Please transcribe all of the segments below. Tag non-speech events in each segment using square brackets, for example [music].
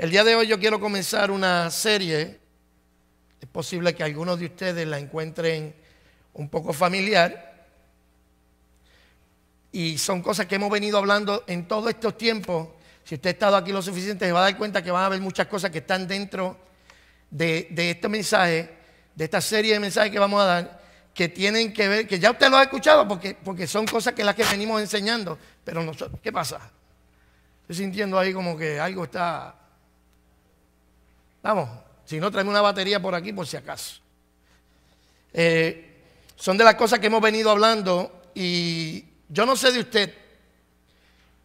El día de hoy yo quiero comenzar una serie. Es posible que algunos de ustedes la encuentren un poco familiar. Y son cosas que hemos venido hablando en todos estos tiempos. Si usted ha estado aquí lo suficiente, se va a dar cuenta que van a haber muchas cosas que están dentro de, este mensaje, de esta serie de mensajes que vamos a dar, que tienen que ver, que ya usted lo ha escuchado porque, porque son cosas que las que venimos enseñando. Pero nosotros, ¿qué pasa? Estoy sintiendo ahí como que algo está Vamos, si no, tráeme una batería por aquí por si acaso. Eh, son de las cosas que hemos venido hablando y yo no sé de usted,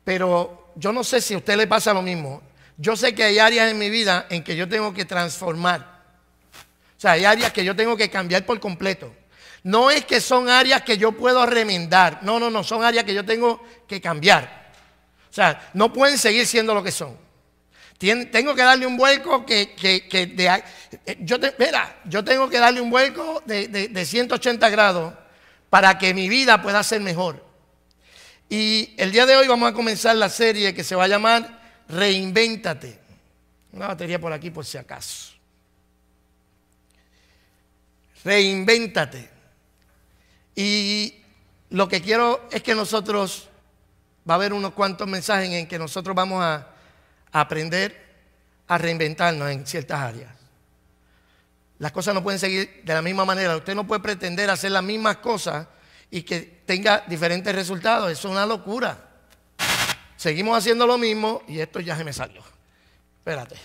pero yo no sé si a usted le pasa lo mismo. Yo sé que hay áreas en mi vida en que yo tengo que transformar. O sea, hay áreas que yo tengo que cambiar por completo. No es que son áreas que yo puedo remendar. No, no, no. Son áreas que yo tengo que cambiar. O sea, no pueden seguir siendo lo que son tengo que darle un vuelco que, de, eh, yo, yo tengo que darle un vuelco de, de 180 grados para que mi vida pueda ser mejor. Y el día de hoy vamos a comenzar la serie que se va a llamar Reinvéntate. Una batería por aquí por si acaso. Reinvéntate. Y lo que quiero es que nosotros, va a haber unos cuantos mensajes en que nosotros vamos a aprender a reinventarnos en ciertas áreas. Las cosas no pueden seguir de la misma manera. Usted no puede pretender hacer las mismas cosas y que tenga diferentes resultados. Eso es una locura. Seguimos haciendo lo mismo y esto ya se me salió. Espérate,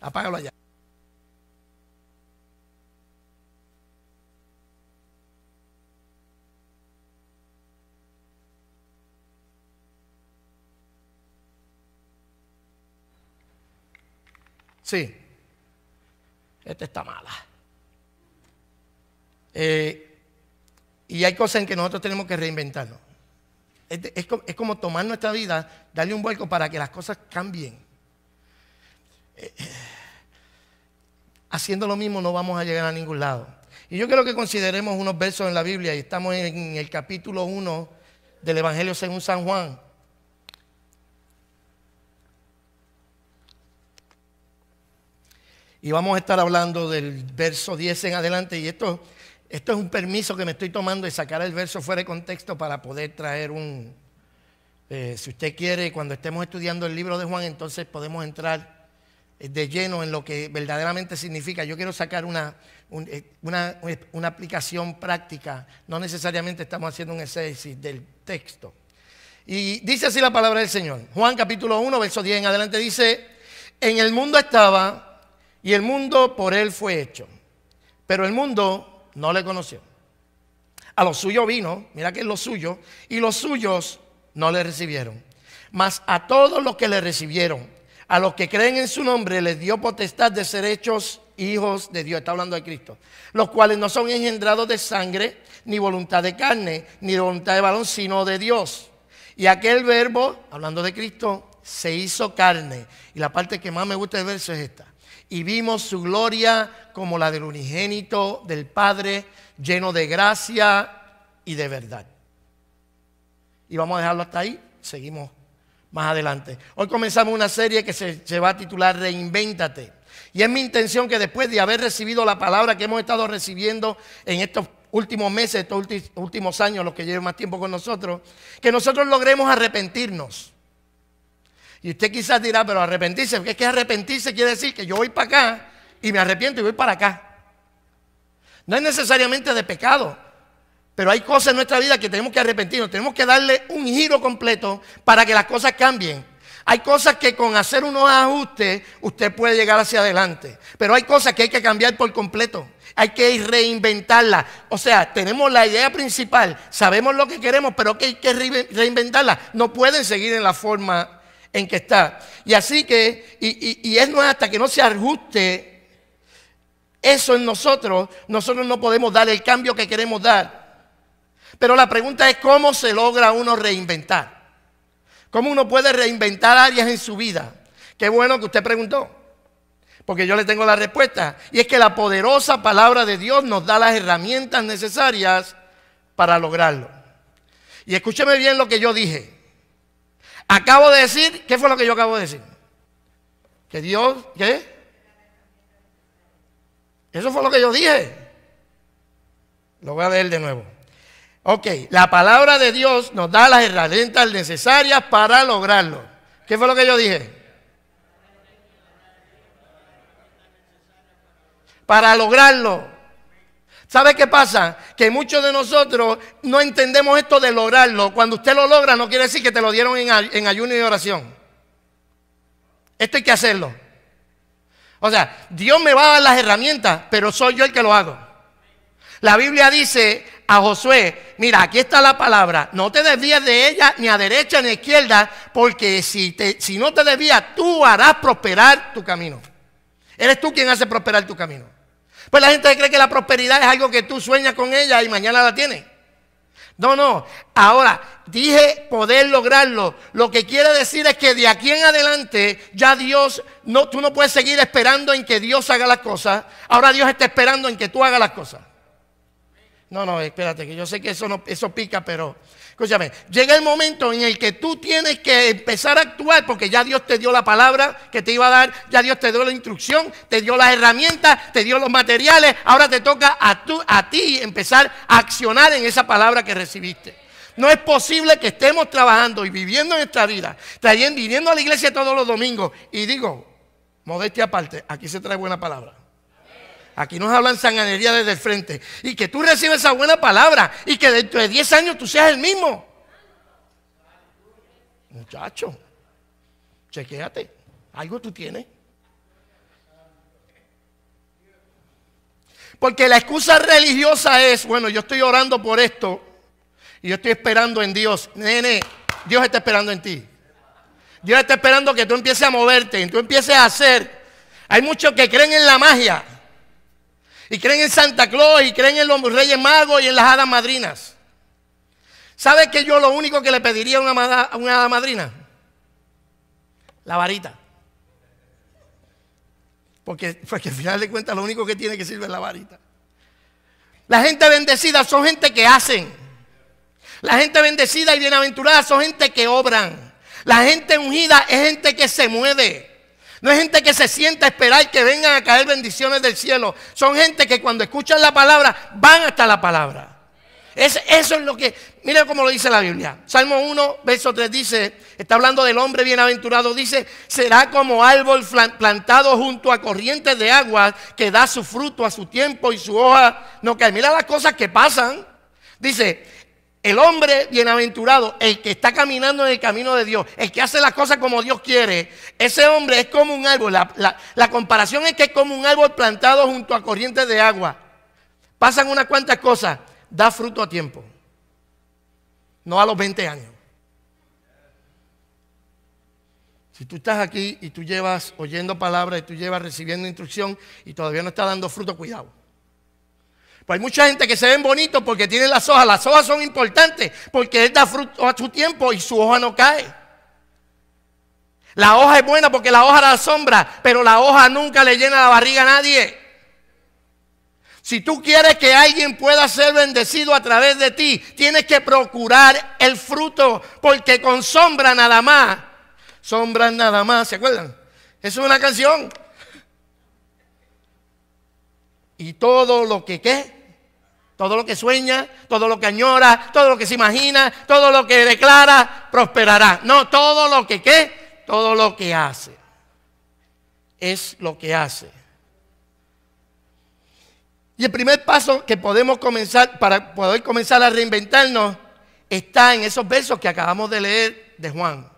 apágalo allá. Sí. Esta está mala. Eh, y hay cosas en que nosotros tenemos que reinventarnos. Es, como tomar nuestra vida, darle un vuelco para que las cosas cambien. Eh, haciendo lo mismo no vamos a llegar a ningún lado. Y yo creo que consideremos unos versos en la Biblia y estamos en el capítulo 1 del Evangelio según San Juan. y vamos a estar hablando del verso 10 en adelante. Y esto, esto es un permiso que me estoy tomando de sacar el verso fuera de contexto para poder traer un... Eh, si usted quiere, cuando estemos estudiando el libro de Juan, entonces podemos entrar de lleno en lo que verdaderamente significa. Yo quiero sacar una, eh, una, una aplicación práctica. No necesariamente estamos haciendo un exégesis del texto. Y dice así la palabra del Señor. Juan capítulo 1, verso 10 en adelante dice, en el mundo estaba y el mundo por él fue hecho, pero el mundo no le conoció. A lo suyo vino, mira que es lo suyo, y los suyos no le recibieron. Mas a todos los que le recibieron, a los que creen en su nombre, les dio potestad de ser hechos hijos de Dios. Está hablando de Cristo. Los cuales no son engendrados de sangre, ni voluntad de carne, ni de voluntad de varón, sino de Dios. Y aquel verbo, hablando de Cristo, se hizo carne. Y la parte que más me gusta del verso es esta y vimos su gloria como la del unigénito del Padre, lleno de gracia y de verdad. Y vamos a dejarlo hasta ahí, seguimos más adelante. Hoy comenzamos una serie que se, va a titular Reinvéntate. Y es mi intención que después de haber recibido la palabra que hemos estado recibiendo en estos últimos meses, estos últimos años, los que lleven más tiempo con nosotros, que nosotros logremos arrepentirnos y usted quizás dirá, pero arrepentirse, porque es que arrepentirse quiere decir que yo voy para acá y me arrepiento y voy para acá. No es necesariamente de pecado, pero hay cosas en nuestra vida que tenemos que arrepentirnos, tenemos que darle un giro completo para que las cosas cambien. Hay cosas que con hacer unos ajustes usted puede llegar hacia adelante, pero hay cosas que hay que cambiar por completo hay que reinventarla. O sea, tenemos la idea principal, sabemos lo que queremos, pero hay que reinventarla. No pueden seguir en la forma en que está. Y así que, y, y es no hasta que no se ajuste eso en nosotros, nosotros no podemos dar el cambio que queremos dar. Pero la pregunta es cómo se logra uno reinventar. ¿Cómo uno puede reinventar áreas en su vida? Qué bueno que usted preguntó, porque yo le tengo la respuesta. Y es que la poderosa palabra de Dios nos da las herramientas necesarias para lograrlo. Y escúcheme bien lo que yo dije. Acabo de decir, ¿qué fue lo que yo acabo de decir? Que Dios, ¿qué? Eso fue lo que yo dije. Lo voy a leer de nuevo. Ok, la palabra de Dios nos da las herramientas necesarias para lograrlo. ¿Qué fue lo que yo dije? Para lograrlo. ¿Sabe qué pasa? Que muchos de nosotros no entendemos esto de lograrlo. Cuando usted lo logra, no quiere decir que te lo dieron en, ayuno y oración. Esto hay que hacerlo. O sea, Dios me va a dar las herramientas, pero soy yo el que lo hago. La Biblia dice a Josué, mira, aquí está la palabra, no te desvíes de ella ni a derecha ni a izquierda, porque si, si no te desvías, tú harás prosperar tu camino. Eres tú quien hace prosperar tu camino. Pues la gente cree que la prosperidad es algo que tú sueñas con ella y mañana la tienes. No, no. Ahora, dije poder lograrlo. Lo que quiere decir es que de aquí en adelante ya Dios, no, tú no puedes seguir esperando en que Dios haga las cosas. Ahora Dios está esperando en que tú hagas las cosas. No, no, espérate, que yo sé que eso, no, eso pica, pero Escúchame, llega el momento en el que tú tienes que empezar a actuar porque ya Dios te dio la palabra que te iba a dar, ya Dios te dio la instrucción, te dio las herramientas, te dio los materiales. Ahora te toca a, tú, a ti empezar a accionar en esa palabra que recibiste. No es posible que estemos trabajando y viviendo en esta vida, trayendo, viniendo a la iglesia todos los domingos. Y digo, modestia aparte, aquí se trae buena palabra. Aquí nos hablan sanganería desde el frente. Y que tú recibes esa buena palabra y que dentro de 10 años tú seas el mismo. Muchacho, chequéate. Algo tú tienes. Porque la excusa religiosa es, bueno, yo estoy orando por esto y yo estoy esperando en Dios. Nene, Dios está esperando en ti. Dios está esperando que tú empieces a moverte, y tú empieces a hacer. Hay muchos que creen en la magia. Y creen en Santa Claus y creen en los Reyes Magos y en las hadas madrinas. ¿Sabe que yo lo único que le pediría a una, hada madrina? La varita. Porque, al final de cuentas lo único que tiene que sirve es la varita. La gente bendecida son gente que hacen. La gente bendecida y bienaventurada son gente que obran. La gente ungida es gente que se mueve. No es gente que se sienta a esperar que vengan a caer bendiciones del cielo. Son gente que cuando escuchan la palabra van hasta la palabra. Es, eso es lo que, mira cómo lo dice la Biblia. Salmo 1, verso 3 dice, está hablando del hombre bienaventurado, dice, será como árbol plantado junto a corrientes de agua que da su fruto a su tiempo y su hoja no que Mira las cosas que pasan. Dice, el hombre bienaventurado, el que está caminando en el camino de Dios, el que hace las cosas como Dios quiere, ese hombre es como un árbol. La, comparación es que es como un árbol plantado junto a corrientes de agua. Pasan unas cuantas cosas, da fruto a tiempo, no a los 20 años. Si tú estás aquí y tú llevas oyendo palabras y tú llevas recibiendo instrucción y todavía no está dando fruto, cuidado. Pues hay mucha gente que se ven bonitos porque tienen las hojas. Las hojas son importantes porque él da fruto a su tiempo y su hoja no cae. La hoja es buena porque la hoja da sombra, pero la hoja nunca le llena la barriga a nadie. Si tú quieres que alguien pueda ser bendecido a través de ti, tienes que procurar el fruto, porque con sombra nada más, sombra nada más, ¿se acuerdan? es una canción. Y todo lo que qué todo lo que sueña, todo lo que añora, todo lo que se imagina, todo lo que declara, prosperará. No, todo lo que qué, todo lo que hace. Es lo que hace. Y el primer paso que podemos comenzar para poder comenzar a reinventarnos está en esos versos que acabamos de leer de Juan.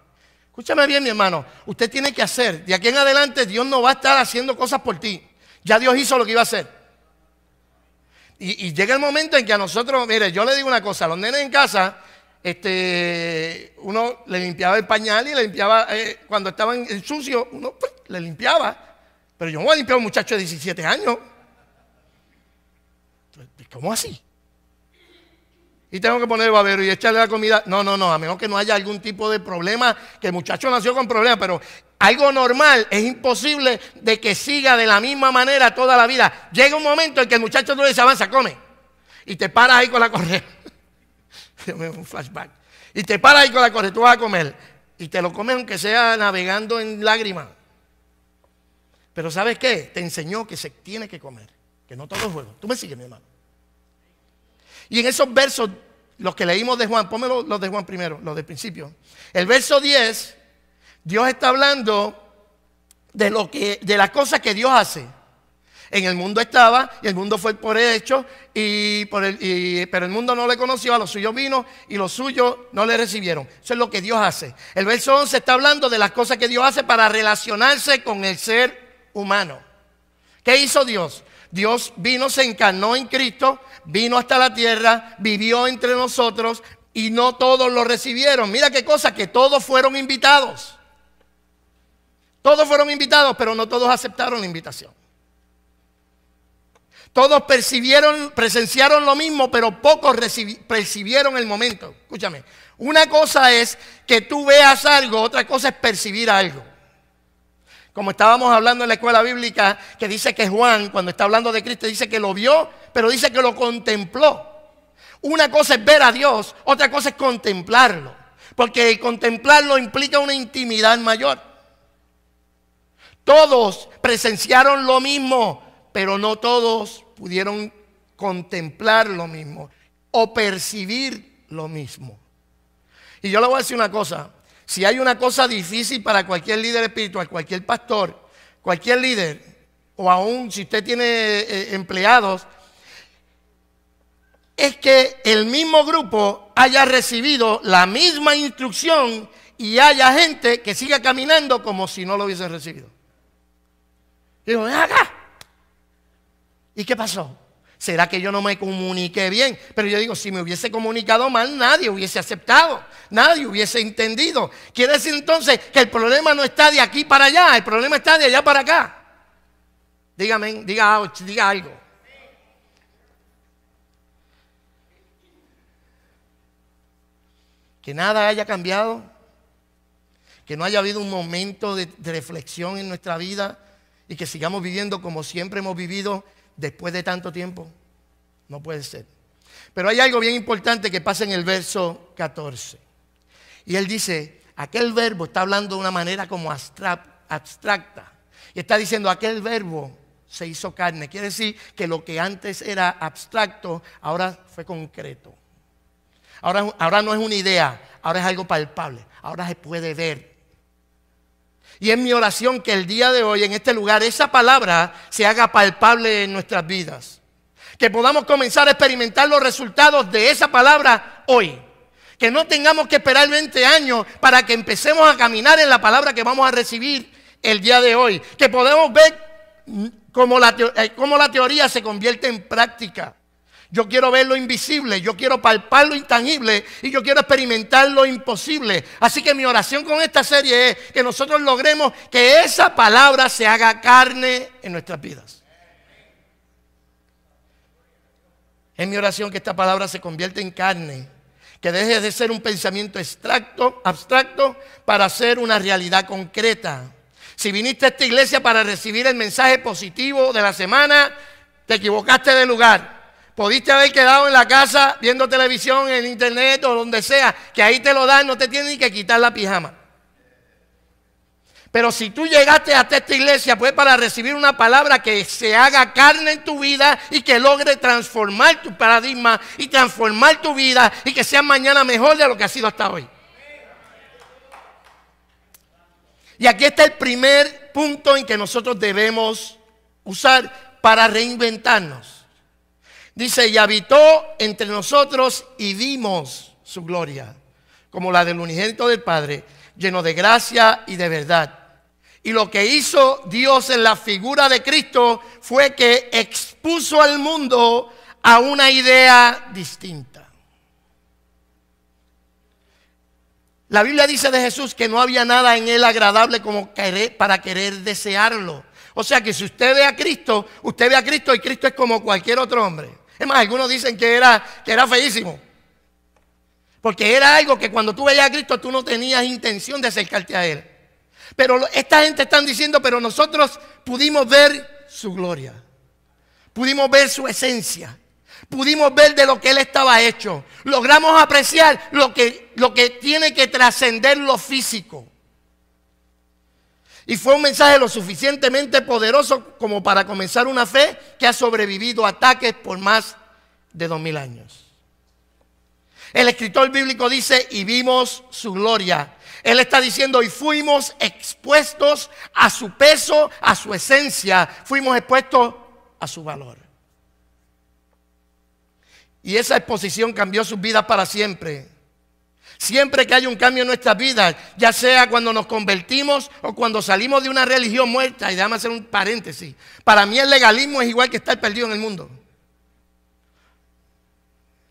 Escúchame bien, mi hermano. Usted tiene que hacer. De aquí en adelante, Dios no va a estar haciendo cosas por ti. Ya Dios hizo lo que iba a hacer. Y, llega el momento en que a nosotros, mire, yo le digo una cosa, a los nenes en casa, este, uno le limpiaba el pañal y le limpiaba, eh, cuando estaban en sucio, uno pues, le limpiaba. Pero yo no voy a limpiar a un muchacho de 17 años. ¿Cómo así? Y tengo que poner el babero y echarle la comida. No, no, no, a menos que no haya algún tipo de problema, que el muchacho nació con problemas, pero algo normal es imposible de que siga de la misma manera toda la vida. Llega un momento en que el muchacho no se avanza, come. Y te paras ahí con la correa. [laughs] un flashback. Y te paras ahí con la correa, tú vas a comer. Y te lo comes aunque sea navegando en lágrimas. Pero ¿sabes qué? Te enseñó que se tiene que comer. Que no todo es juego. Tú me sigues, mi hermano. Y en esos versos, los que leímos de Juan, ponme los de Juan primero, los de principio. El verso 10 Dios está hablando de, lo que, de las cosas que Dios hace. En el mundo estaba y el mundo fue por hecho, y por el, pero el mundo no le conoció, a los suyos vino y los suyos no le recibieron. Eso es lo que Dios hace. El verso 11 está hablando de las cosas que Dios hace para relacionarse con el ser humano. ¿Qué hizo Dios? Dios vino, se encarnó en Cristo, vino hasta la tierra, vivió entre nosotros y no todos lo recibieron. Mira qué cosa, que todos fueron invitados. Todos fueron invitados, pero no todos aceptaron la invitación. Todos percibieron, presenciaron lo mismo, pero pocos percibieron el momento. Escúchame, una cosa es que tú veas algo, otra cosa es percibir algo. Como estábamos hablando en la escuela bíblica, que dice que Juan, cuando está hablando de Cristo, dice que lo vio, pero dice que lo contempló. Una cosa es ver a Dios, otra cosa es contemplarlo. Porque contemplarlo implica una intimidad mayor. Todos presenciaron lo mismo, pero no todos pudieron contemplar lo mismo o percibir lo mismo. Y yo le voy a decir una cosa, si hay una cosa difícil para cualquier líder espiritual, cualquier pastor, cualquier líder, o aún si usted tiene eh, empleados, es que el mismo grupo haya recibido la misma instrucción y haya gente que siga caminando como si no lo hubiese recibido. Y digo, ven acá. ¿Y qué pasó? ¿Será que yo no me comuniqué bien? Pero yo digo, si me hubiese comunicado mal, nadie hubiese aceptado, nadie hubiese entendido. Quiere decir entonces que el problema no está de aquí para allá, el problema está de allá para acá. Dígame, diga, diga algo. Que nada haya cambiado, que no haya habido un momento de reflexión en nuestra vida, y que sigamos viviendo como siempre hemos vivido después de tanto tiempo. No puede ser. Pero hay algo bien importante que pasa en el verso 14. Y él dice, aquel verbo está hablando de una manera como abstracta. Y está diciendo, aquel verbo se hizo carne. Quiere decir que lo que antes era abstracto, ahora fue concreto. Ahora, ahora no es una idea, ahora es algo palpable, ahora se puede ver. Y es mi oración que el día de hoy en este lugar esa palabra se haga palpable en nuestras vidas. Que podamos comenzar a experimentar los resultados de esa palabra hoy. Que no tengamos que esperar 20 años para que empecemos a caminar en la palabra que vamos a recibir el día de hoy. Que podamos ver cómo la, eh, cómo la teoría se convierte en práctica. Yo quiero ver lo invisible, yo quiero palpar lo intangible y yo quiero experimentar lo imposible. Así que mi oración con esta serie es que nosotros logremos que esa palabra se haga carne en nuestras vidas. Es mi oración que esta palabra se convierta en carne, que deje de ser un pensamiento abstracto, abstracto para ser una realidad concreta. Si viniste a esta iglesia para recibir el mensaje positivo de la semana, te equivocaste de lugar. Podiste haber quedado en la casa viendo televisión, en internet o donde sea, que ahí te lo dan, no te tienen ni que quitar la pijama. Pero si tú llegaste hasta esta iglesia, pues para recibir una palabra que se haga carne en tu vida y que logre transformar tu paradigma y transformar tu vida y que sea mañana mejor de lo que ha sido hasta hoy. Y aquí está el primer punto en que nosotros debemos usar para reinventarnos. Dice, y habitó entre nosotros y vimos su gloria, como la del unigénito del Padre, lleno de gracia y de verdad. Y lo que hizo Dios en la figura de Cristo fue que expuso al mundo a una idea distinta. La Biblia dice de Jesús que no había nada en él agradable como querer, para querer desearlo. O sea que si usted ve a Cristo, usted ve a Cristo y Cristo es como cualquier otro hombre algunos dicen que era, que era feísimo. Porque era algo que cuando tú veías a Cristo tú no tenías intención de acercarte a Él. Pero esta gente están diciendo, pero nosotros pudimos ver su gloria. Pudimos ver su esencia. Pudimos ver de lo que Él estaba hecho. Logramos apreciar lo que, lo que tiene que trascender lo físico. Y fue un mensaje lo suficientemente poderoso como para comenzar una fe que ha sobrevivido a ataques por más de dos mil años. El escritor bíblico dice, y vimos su gloria. Él está diciendo, y fuimos expuestos a su peso, a su esencia, fuimos expuestos a su valor. Y esa exposición cambió sus vidas para siempre. Siempre que hay un cambio en nuestra vida ya sea cuando nos convertimos o cuando salimos de una religión muerta, y déjame hacer un paréntesis, para mí el legalismo es igual que estar perdido en el mundo.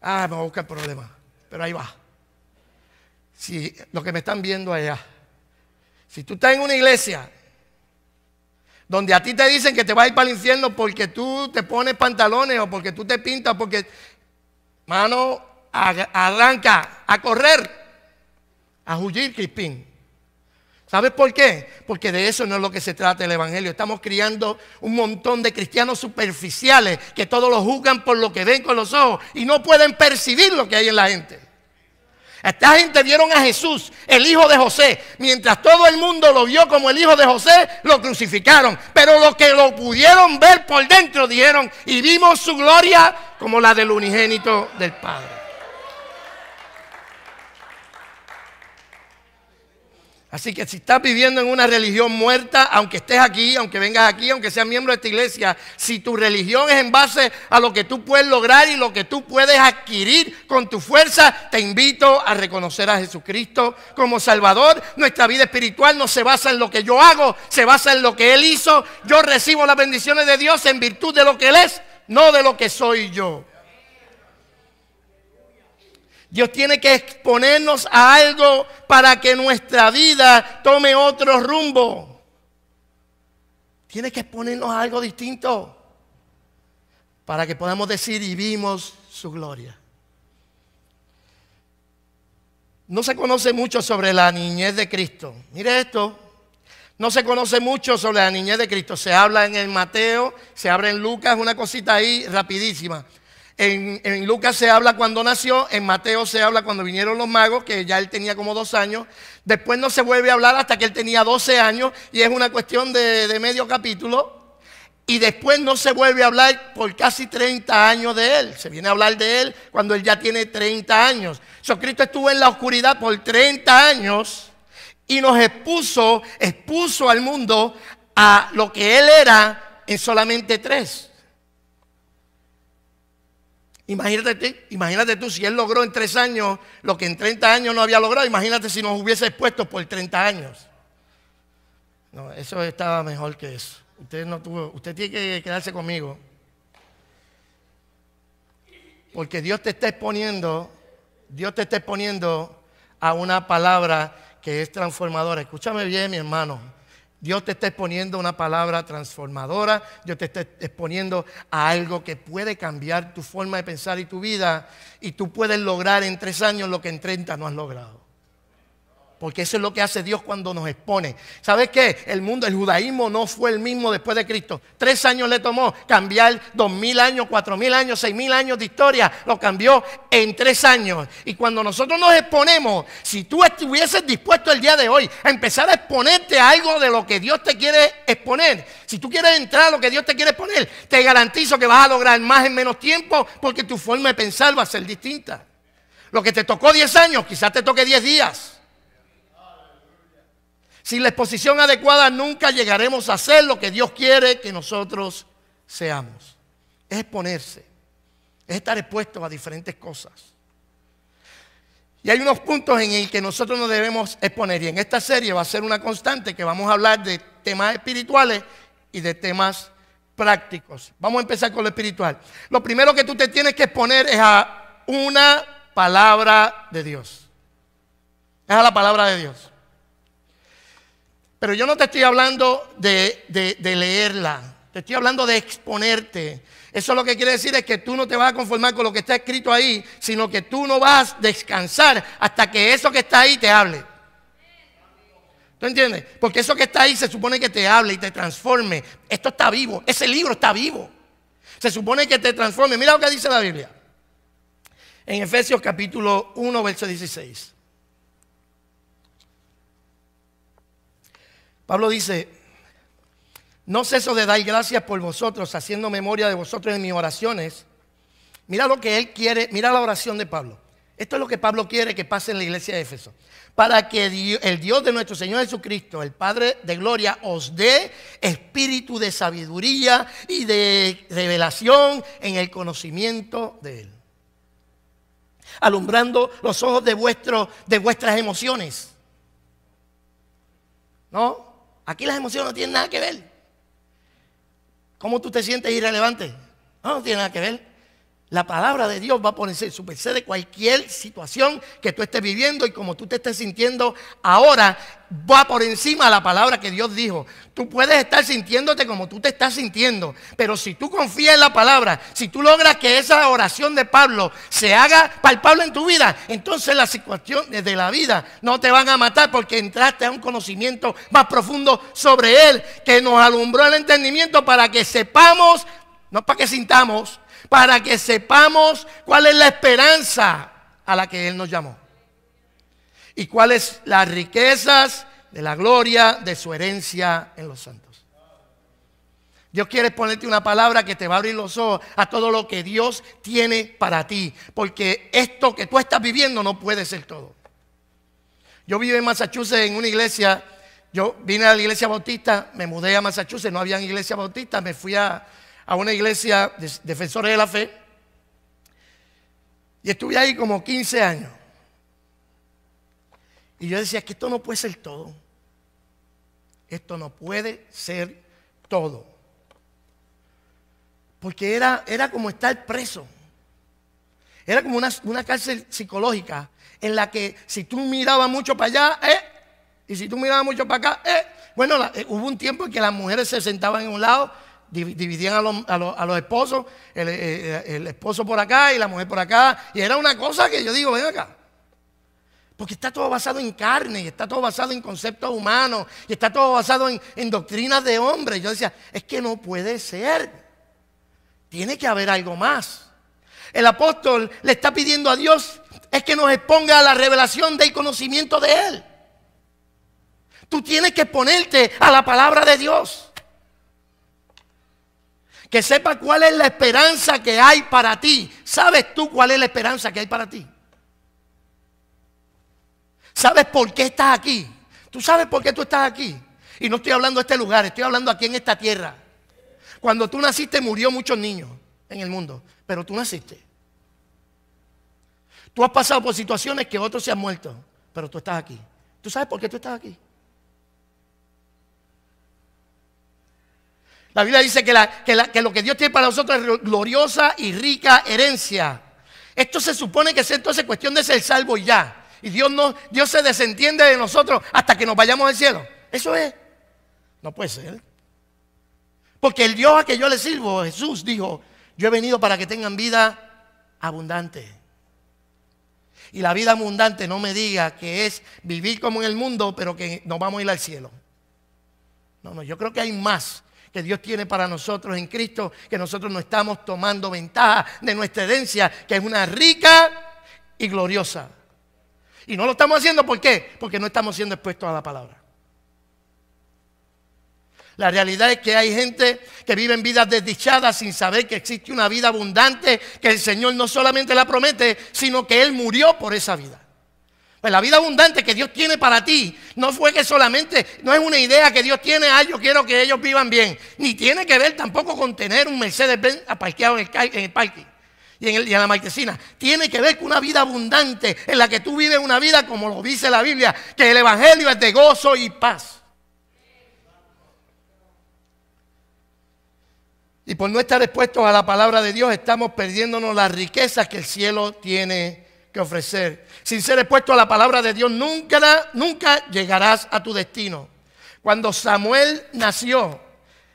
Ah, me voy a buscar problema, pero ahí va. Si lo que me están viendo allá, si tú estás en una iglesia donde a ti te dicen que te vas a ir para el infierno porque tú te pones pantalones o porque tú te pintas, porque, mano, arranca a correr a Huyir Crispín. ¿Sabes por qué? Porque de eso no es lo que se trata el Evangelio. Estamos criando un montón de cristianos superficiales que todos lo juzgan por lo que ven con los ojos y no pueden percibir lo que hay en la gente. Esta gente vieron a Jesús, el hijo de José. Mientras todo el mundo lo vio como el hijo de José, lo crucificaron. Pero los que lo pudieron ver por dentro dijeron, y vimos su gloria como la del unigénito del Padre. Así que si estás viviendo en una religión muerta, aunque estés aquí, aunque vengas aquí, aunque seas miembro de esta iglesia, si tu religión es en base a lo que tú puedes lograr y lo que tú puedes adquirir con tu fuerza, te invito a reconocer a Jesucristo como Salvador. Nuestra vida espiritual no se basa en lo que yo hago, se basa en lo que Él hizo. Yo recibo las bendiciones de Dios en virtud de lo que Él es, no de lo que soy yo. Dios tiene que exponernos a algo para que nuestra vida tome otro rumbo. Tiene que exponernos a algo distinto para que podamos decir y vimos su gloria. No se conoce mucho sobre la niñez de Cristo. Mire esto. No se conoce mucho sobre la niñez de Cristo. Se habla en el Mateo, se habla en Lucas, una cosita ahí rapidísima. En, Lucas se habla cuando nació, en Mateo se habla cuando vinieron los magos, que ya él tenía como dos años. Después no se vuelve a hablar hasta que él tenía 12 años y es una cuestión de, medio capítulo. Y después no se vuelve a hablar por casi 30 años de él. Se viene a hablar de él cuando él ya tiene 30 años. Jesucristo estuvo en la oscuridad por 30 años y nos expuso, expuso al mundo a lo que él era en solamente tres. Imagínate, imagínate tú, si él logró en tres años lo que en 30 años no había logrado, imagínate si nos hubiese expuesto por 30 años. No, eso estaba mejor que eso. Usted no tuvo, usted tiene que quedarse conmigo. Porque Dios te está exponiendo, Dios te está exponiendo a una palabra que es transformadora. Escúchame bien, mi hermano. Dios te está exponiendo una palabra transformadora, Dios te está exponiendo a algo que puede cambiar tu forma de pensar y tu vida, y tú puedes lograr en tres años lo que en 30 no has logrado. Porque eso es lo que hace Dios cuando nos expone. ¿Sabes qué? El mundo, el judaísmo no fue el mismo después de Cristo. Tres años le tomó cambiar dos mil años, cuatro mil años, seis mil años de historia. Lo cambió en tres años. Y cuando nosotros nos exponemos, si tú estuvieses dispuesto el día de hoy a empezar a exponerte a algo de lo que Dios te quiere exponer, si tú quieres entrar a lo que Dios te quiere exponer, te garantizo que vas a lograr más en menos tiempo porque tu forma de pensar va a ser distinta. Lo que te tocó diez años, quizás te toque diez días. Sin la exposición adecuada nunca llegaremos a ser lo que Dios quiere que nosotros seamos. Es exponerse, es estar expuesto a diferentes cosas. Y hay unos puntos en el que nosotros nos debemos exponer. Y en esta serie va a ser una constante que vamos a hablar de temas espirituales y de temas prácticos. Vamos a empezar con lo espiritual. Lo primero que tú te tienes que exponer es a una palabra de Dios. Es a la palabra de Dios. Pero yo no te estoy hablando de, leerla, te estoy hablando de exponerte. Eso lo que quiere decir es que tú no te vas a conformar con lo que está escrito ahí, sino que tú no vas a descansar hasta que eso que está ahí te hable. ¿Tú entiendes? Porque eso que está ahí se supone que te hable y te transforme. Esto está vivo, ese libro está vivo. Se supone que te transforme. Mira lo que dice la Biblia. En Efesios capítulo 1, verso 16. Pablo dice, no ceso de dar gracias por vosotros, haciendo memoria de vosotros en mis oraciones. Mira lo que él quiere, mira la oración de Pablo. Esto es lo que Pablo quiere que pase en la iglesia de Éfeso. Para que el Dios de nuestro Señor Jesucristo, el Padre de Gloria, os dé espíritu de sabiduría y de revelación en el conocimiento de Él. Alumbrando los ojos de, de vuestras emociones. ¿No? Aquí las emociones no tienen nada que ver. ¿Cómo tú te sientes irrelevante? No, no tiene nada que ver. La palabra de Dios va a encima de cualquier situación que tú estés viviendo y como tú te estés sintiendo ahora, va por encima la palabra que Dios dijo. Tú puedes estar sintiéndote como tú te estás sintiendo, pero si tú confías en la palabra, si tú logras que esa oración de Pablo se haga palpable en tu vida, entonces las situaciones de la vida no te van a matar porque entraste a un conocimiento más profundo sobre Él que nos alumbró el entendimiento para que sepamos, no para que sintamos, para que sepamos cuál es la esperanza a la que Él nos llamó y cuáles las riquezas de la gloria de su herencia en los santos. Dios quiere ponerte una palabra que te va a abrir los ojos a todo lo que Dios tiene para ti, porque esto que tú estás viviendo no puede ser todo. Yo vivo en Massachusetts en una iglesia, yo vine a la iglesia bautista, me mudé a Massachusetts, no había iglesia bautista, me fui a, a una iglesia de defensores de la fe y estuve ahí como 15 años. Y yo decía, que esto no puede ser todo. Esto no puede ser todo. Porque era, era como estar preso. Era como una, cárcel psicológica en la que si tú mirabas mucho para allá, eh, y si tú mirabas mucho para acá, eh, bueno, eh, hubo un tiempo en que las mujeres se sentaban en un lado dividían a los, esposos, eh, eh, el, esposo por acá y la mujer por acá. Y era una cosa que yo digo, ven acá. Porque está todo basado en carne, y está todo basado en conceptos humanos, y está todo basado en, en doctrinas de hombres. Yo decía, es que no puede ser. Tiene que haber algo más. El apóstol le está pidiendo a Dios es que nos exponga a la revelación del conocimiento de Él. Tú tienes que ponerte a la palabra de Dios. Que sepa cuál es la esperanza que hay para ti. ¿Sabes tú cuál es la esperanza que hay para ti? ¿Sabes por qué estás aquí? ¿Tú sabes por qué tú estás aquí? Y no estoy hablando de este lugar, estoy hablando aquí en esta tierra. Cuando tú naciste murió muchos niños en el mundo, pero tú naciste. Tú has pasado por situaciones que otros se han muerto, pero tú estás aquí. ¿Tú sabes por qué tú estás aquí? La Biblia dice que, lo que Dios tiene para nosotros es gloriosa y rica herencia. Esto se supone que es entonces cuestión de ser salvo ya. Y Dios, no, Dios se desentiende de nosotros hasta que nos vayamos al cielo. Eso es. No puede ser. Porque el Dios a que yo le sirvo, Jesús, dijo, yo he venido para que tengan vida abundante. Y la vida abundante no me diga que es vivir como en el mundo, pero que nos vamos a ir al cielo. No, no, yo creo que hay más que Dios tiene para nosotros en Cristo, que nosotros no estamos tomando ventaja de nuestra herencia, que es una rica y gloriosa. Y no lo estamos haciendo, ¿por qué? Porque no estamos siendo expuestos a la palabra. La realidad es que hay gente que vive en vidas desdichadas sin saber que existe una vida abundante que el Señor no solamente la promete, sino que Él murió por esa vida. Pues la vida abundante que Dios tiene para ti no fue que solamente, no es una idea que Dios tiene, ah, yo quiero que ellos vivan bien, ni tiene que ver tampoco con tener un Mercedes-Benz aparqueado en el, parque y en, la marquesina. Tiene que ver con una vida abundante en la que tú vives una vida como lo dice la Biblia, que el Evangelio es de gozo y paz. Y por no estar expuestos a la palabra de Dios estamos perdiéndonos las riquezas que el cielo tiene que ofrecer. Sin ser expuesto a la palabra de Dios, nunca, nunca llegarás a tu destino. Cuando Samuel nació,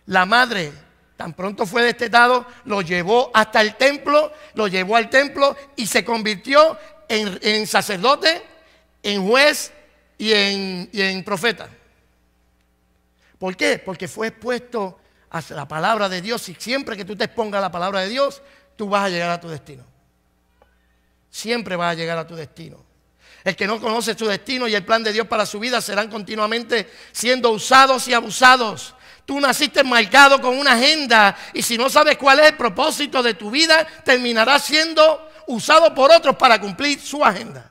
la madre, tan pronto fue destetado, lo llevó hasta el templo, lo llevó al templo y se convirtió en, sacerdote, en juez y en, y en profeta. ¿Por qué? Porque fue expuesto a la palabra de Dios y siempre que tú te expongas a la palabra de Dios, tú vas a llegar a tu destino siempre vas a llegar a tu destino. El que no conoce su destino y el plan de Dios para su vida serán continuamente siendo usados y abusados. Tú naciste marcado con una agenda y si no sabes cuál es el propósito de tu vida, terminarás siendo usado por otros para cumplir su agenda.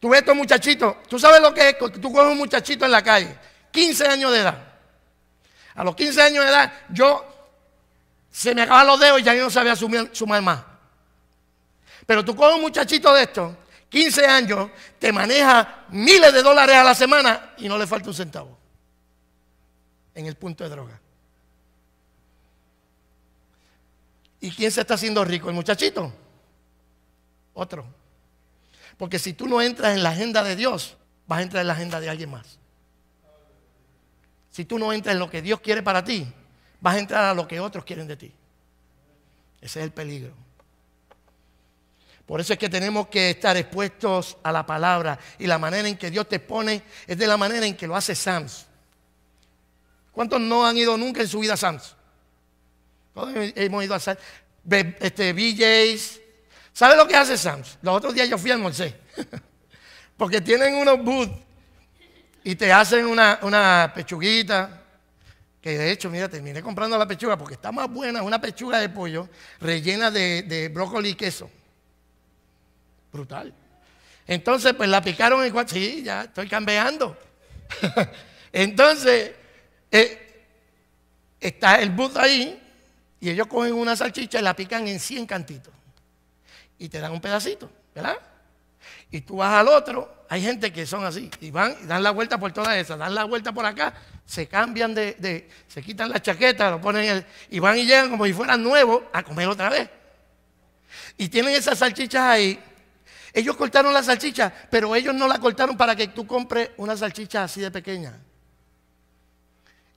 Tú ves estos muchachitos, tú sabes lo que es, tú coges un muchachito en la calle, 15 años de edad. A los 15 años de edad, yo se me acaban los dedos y ya yo no sabía sumar más. Pero tú coges un muchachito de estos, 15 años, te maneja miles de dólares a la semana y no le falta un centavo en el punto de droga. ¿Y quién se está haciendo rico? ¿El muchachito? Otro. Porque si tú no entras en la agenda de Dios, vas a entrar en la agenda de alguien más. Si tú no entras en lo que Dios quiere para ti, vas a entrar a lo que otros quieren de ti. Ese es el peligro. Por eso es que tenemos que estar expuestos a la palabra y la manera en que Dios te pone es de la manera en que lo hace Sams. ¿Cuántos no han ido nunca en su vida a Sams? Todos hemos ido a Sams. Este, BJ's. ¿Sabe lo que hace Sams? Los otros días yo fui a Monse. [laughs] Porque tienen unos booths y te hacen una, una pechuguita, que de hecho, mira, terminé comprando la pechuga porque está más buena, una pechuga de pollo rellena de, de brócoli y queso. Brutal. Entonces, pues la picaron en cuatro. Sí, ya estoy cambiando. [laughs] Entonces, eh, está el bus ahí y ellos cogen una salchicha y la pican en 100 cantitos. Y te dan un pedacito, ¿verdad? Y tú vas al otro, hay gente que son así, y van y dan la vuelta por todas esas, dan la vuelta por acá, se cambian de, se quitan la chaqueta, lo ponen el, y van y llegan como si fueran nuevos a comer otra vez. Y tienen esas salchichas ahí, ellos cortaron la salchicha, pero ellos no la cortaron para que tú compres una salchicha así de pequeña.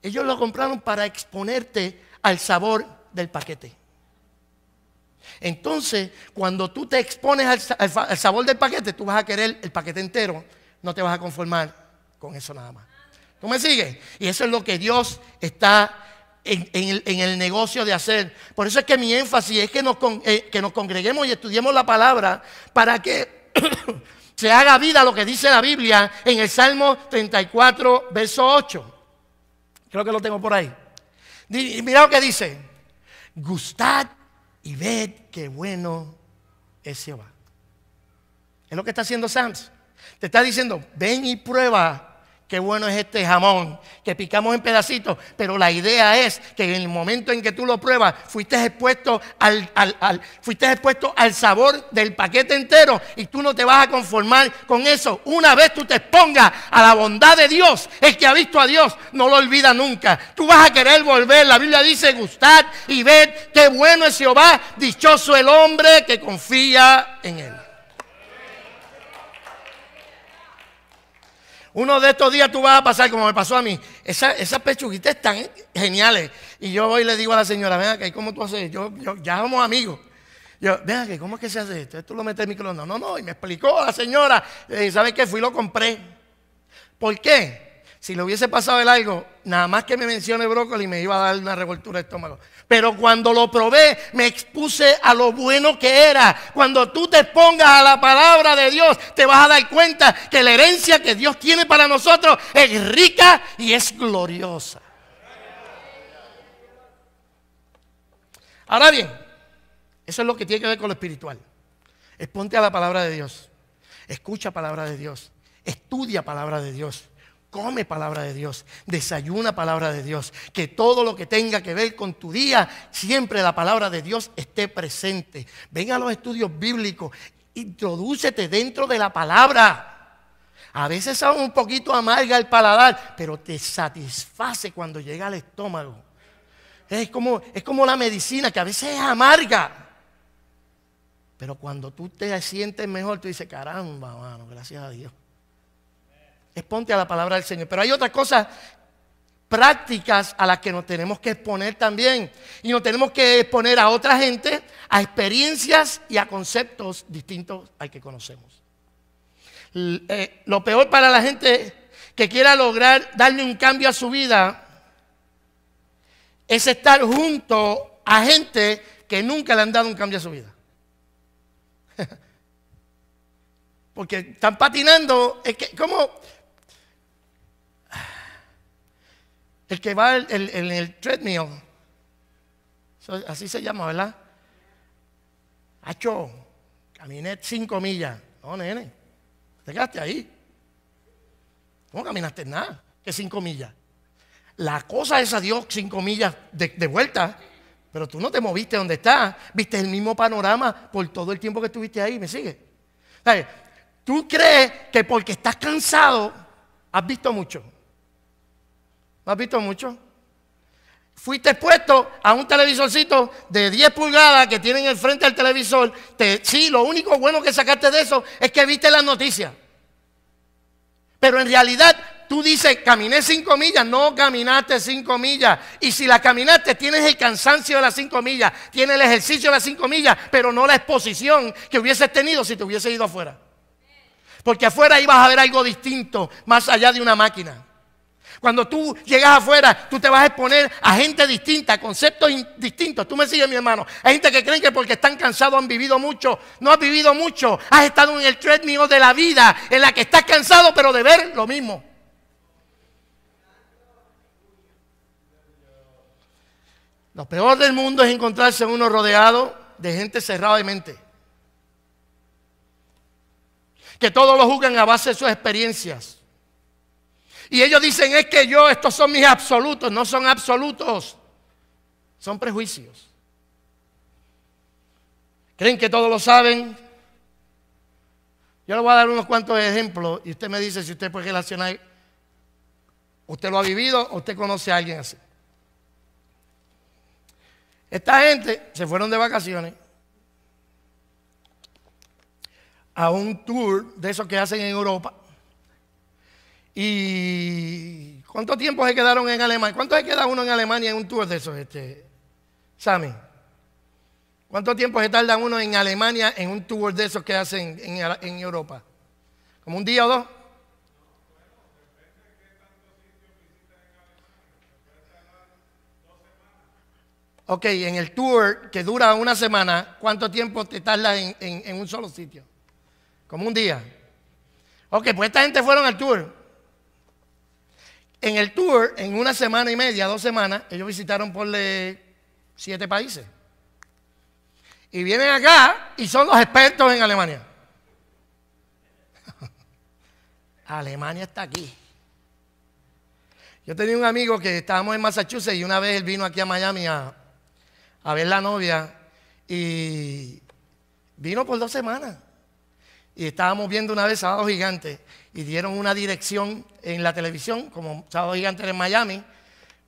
Ellos lo compraron para exponerte al sabor del paquete. Entonces, cuando tú te expones al, sabor del paquete, tú vas a querer el paquete entero, no te vas a conformar con eso nada más. ¿Tú me sigues? Y eso es lo que Dios está en, el, negocio de hacer. Por eso es que mi énfasis es que nos, eh, congreguemos y estudiemos la palabra para que [coughs] se haga vida lo que dice la Biblia en el Salmo 34, verso 8. Creo que lo tengo por ahí. Y mira lo que dice. Gustad y ved qué bueno es Jehová. Es lo que está haciendo Sams. Te está diciendo, ven y prueba qué bueno es este jamón, que picamos en pedacitos, pero la idea es que en el momento en que tú lo pruebas, fuiste expuesto al, expuesto al sabor del paquete entero y tú no te vas a conformar con eso. Una vez tú te expongas a la bondad de Dios, es que ha visto a Dios no lo olvida nunca. Tú vas a querer volver. La Biblia dice, gustad y ved qué bueno es Jehová, dichoso el hombre que confía en él. Uno de estos días tú vas a pasar, como me pasó a mí, esas pechuguitas están geniales. Y yo voy y le digo a la señora, ven acá, ¿cómo tú haces? Yo, ya somos amigos. Yo, ven acá, ¿cómo es que se hace esto? Tú lo metes en el microondas. No, no, Y me explicó la señora, ¿sabes qué? Fui y lo compré. ¿Por qué? Si le hubiese pasado el algo, nada más que me mencione brócoli me iba a dar una revoltura de estómago. Pero cuando lo probé, me expuse a lo bueno que era. Cuando tú te expongas a la palabra de Dios, te vas a dar cuenta que la herencia que Dios tiene para nosotros es rica y es gloriosa. Ahora bien, eso es lo que tiene que ver con lo espiritual. Exponte a la palabra de Dios. Escucha palabra de Dios. Estudia palabra de Dios. Come palabra de Dios, desayuna palabra de Dios, que todo lo que tenga que ver con tu día, siempre la palabra de Dios esté presente. Ven a los estudios bíblicos, introdúcete dentro de la palabra. A veces sabe un poquito amarga el paladar, pero te satisface cuando llega al estómago. Es como, es como la medicina, que a veces es amarga. Pero cuando tú te sientes mejor, tú dices, caramba, mano, gracias a Dios. Exponte a la palabra del Señor. Pero hay otras cosas prácticas a las que nos tenemos que exponer también. Y nos tenemos que exponer a otra gente, a experiencias y a conceptos distintos al que conocemos. Eh, lo peor para la gente que quiera lograr darle un cambio a su vida es estar junto a gente que nunca le han dado un cambio a su vida. [laughs] Porque están patinando. Es que, ¿cómo? El que va en el, treadmill. así se llama, ¿verdad? Hacho, caminé cinco millas. No, nene. Te quedaste ahí. ¿Cómo caminaste nada. Que cinco millas. La cosa es a Dios cinco millas de, vuelta. Pero tú no te moviste donde estás. Viste el mismo panorama por todo el tiempo que estuviste ahí. ¿Me sigue? Tú crees que porque estás cansado has visto mucho. ¿Me has visto mucho? Fuiste expuesto a un televisorcito de 10 pulgadas que tienen frente del televisor. sí, lo único bueno que sacaste de eso es que viste las noticias. Pero en realidad tú dices, caminé 5 millas, no caminaste 5 millas. Y si la caminaste, tienes el cansancio de las 5 millas, tienes el ejercicio de las 5 millas, pero no la exposición que hubieses tenido si te hubieses ido afuera. Porque afuera ibas a ver algo distinto, más allá de una máquina. Cuando tú llegas afuera, tú te vas a exponer a gente distinta, a conceptos distintos. Tú me sigues, mi hermano. Hay gente que cree que porque están cansados han vivido mucho. No has vivido mucho. Has estado en el treadmill de la vida en la que estás cansado, pero de ver lo mismo. Lo peor del mundo es encontrarse uno rodeado de gente cerrada de mente. Que todos lo juzgan a base de sus experiencias. Y ellos dicen, es que yo, estos son mis absolutos, no son absolutos, son prejuicios. ¿Creen que todos lo saben? Yo le voy a dar unos cuantos ejemplos y usted me dice si usted puede relacionar, usted lo ha vivido o usted conoce a alguien así. Esta gente se fueron de vacaciones a un tour de esos que hacen en Europa ¿Y cuánto tiempo se quedaron en Alemania? ¿Cuánto se queda uno en Alemania en un tour de esos, este, Sammy? ¿Cuánto tiempo se tarda uno en Alemania en un tour de esos que hacen en, Europa? ¿Como un día o dos? Ok, en el tour que dura una semana, ¿cuánto tiempo te tarda en, en, un solo sitio? Como un día. Ok, pues esta gente fueron al tour. En el tour, en una semana y media, dos semanas, ellos visitaron por siete países. Y vienen acá y son los expertos en Alemania. [laughs] Alemania está aquí. Yo tenía un amigo que estábamos en Massachusetts y una vez él vino aquí a Miami a, ver la novia y vino por dos semanas. Y estábamos viendo una vez Sábado Gigante y dieron una dirección en la televisión, como sábado gigante en Miami,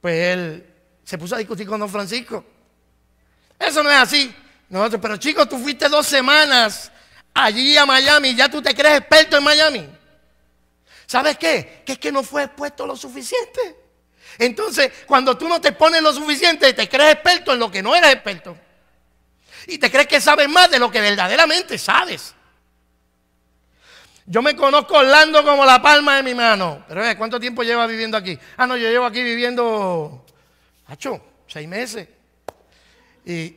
pues él se puso a discutir con don Francisco. Eso no es así. Nosotros, pero chicos, tú fuiste dos semanas allí a Miami, ya tú te crees experto en Miami. ¿Sabes qué? Que es que no fue expuesto lo suficiente. Entonces, cuando tú no te pones lo suficiente, te crees experto en lo que no eres experto. Y te crees que sabes más de lo que verdaderamente sabes. Yo me conozco Orlando como la palma de mi mano. Pero ve, ¿cuánto tiempo lleva viviendo aquí? Ah, no, yo llevo aquí viviendo, hacho, seis meses. Y